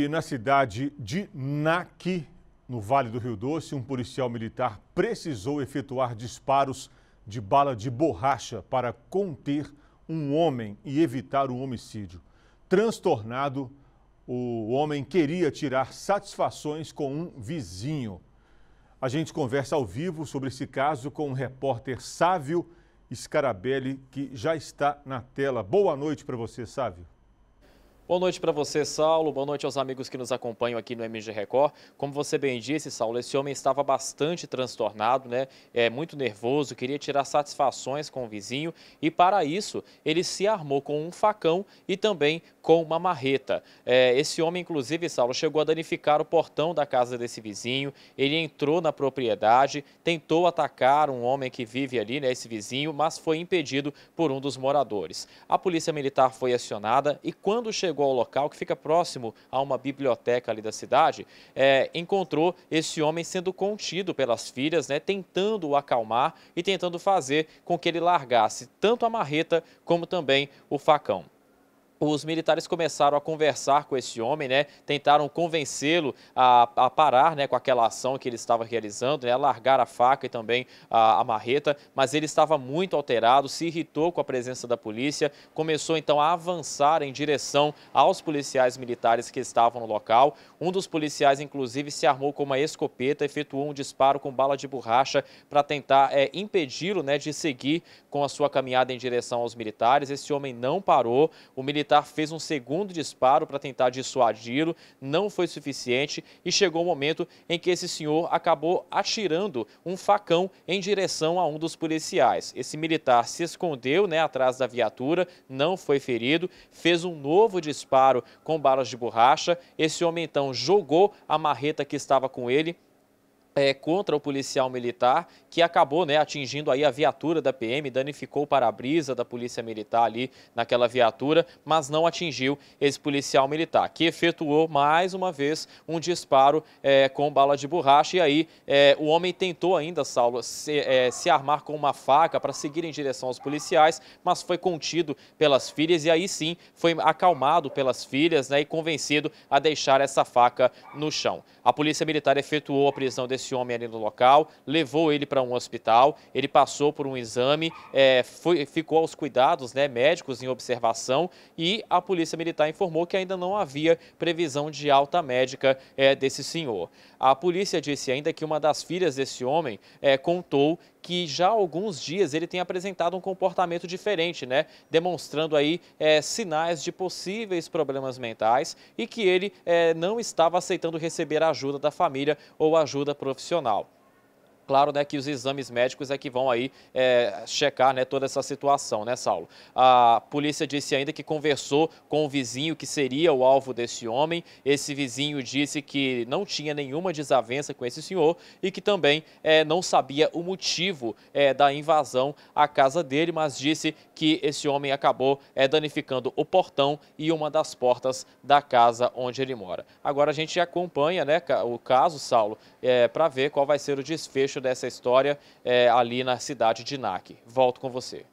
E na cidade de Naqui, no Vale do Rio Doce, um policial militar precisou efetuar disparos de bala de borracha para conter um homem e evitar um homicídio. Transtornado, o homem queria tirar satisfações com um vizinho. A gente conversa ao vivo sobre esse caso com o repórter Sávio Scarabelli, que já está na tela. Boa noite para você, Sávio. Boa noite para você, Saulo. Boa noite aos amigos que nos acompanham aqui no MG Record. Como você bem disse, Saulo, esse homem estava bastante transtornado, né? É muito nervoso, queria tirar satisfações com o vizinho e para isso ele se armou com um facão e também com uma marreta. É, esse homem, inclusive, Saulo, chegou a danificar o portão da casa desse vizinho. Ele entrou na propriedade, tentou atacar um homem que vive ali, né? Esse vizinho, mas foi impedido por um dos moradores. A polícia militar foi acionada e quando chegou ao local, que fica próximo a uma biblioteca ali da cidade, é, encontrou esse homem sendo contido pelas filhas, né, tentando o acalmar e tentando fazer com que ele largasse tanto a marreta como também o facão os militares começaram a conversar com esse homem, né? Tentaram convencê-lo a, a, parar, né, com aquela ação que ele estava realizando, né, a largar a faca e também a, a, marreta, mas ele estava muito alterado, se irritou com a presença da polícia, começou então a avançar em direção aos policiais militares que estavam no local. Um dos policiais, inclusive, se armou com uma escopeta, efetuou um disparo com bala de borracha para tentar é, impedi-lo, né, de seguir com a sua caminhada em direção aos militares. Esse homem não parou, o militar militar fez um segundo disparo para tentar dissuadi-lo, não foi suficiente e chegou o momento em que esse senhor acabou atirando um facão em direção a um dos policiais. Esse militar se escondeu né, atrás da viatura, não foi ferido, fez um novo disparo com balas de borracha. Esse homem então jogou a marreta que estava com ele é, contra o policial militar, que acabou né, atingindo aí a viatura da PM, danificou o para-brisa da polícia militar ali naquela viatura, mas não atingiu esse policial militar, que efetuou mais uma vez um disparo é, com bala de borracha. E aí é, o homem tentou ainda, Saulo, se, é, se armar com uma faca para seguir em direção aos policiais, mas foi contido pelas filhas e aí sim foi acalmado pelas filhas né, e convencido a deixar essa faca no chão. A polícia militar efetuou a prisão desse esse homem ali no local, levou ele para um hospital, ele passou por um exame, é, foi, ficou aos cuidados né, médicos em observação e a Polícia Militar informou que ainda não havia previsão de alta médica é, desse senhor. A polícia disse ainda que uma das filhas desse homem é, contou que já há alguns dias ele tem apresentado um comportamento diferente, né? Demonstrando aí é, sinais de possíveis problemas mentais e que ele é, não estava aceitando receber ajuda da família ou ajuda profissional. Claro né, que os exames médicos é que vão aí é, checar né, toda essa situação, né, Saulo? A polícia disse ainda que conversou com o vizinho que seria o alvo desse homem. Esse vizinho disse que não tinha nenhuma desavença com esse senhor e que também é, não sabia o motivo é, da invasão à casa dele, mas disse que esse homem acabou é, danificando o portão e uma das portas da casa onde ele mora. Agora a gente acompanha né, o caso, Saulo, é, para ver qual vai ser o desfecho trecho dessa história é, ali na cidade de Nac. Volto com você.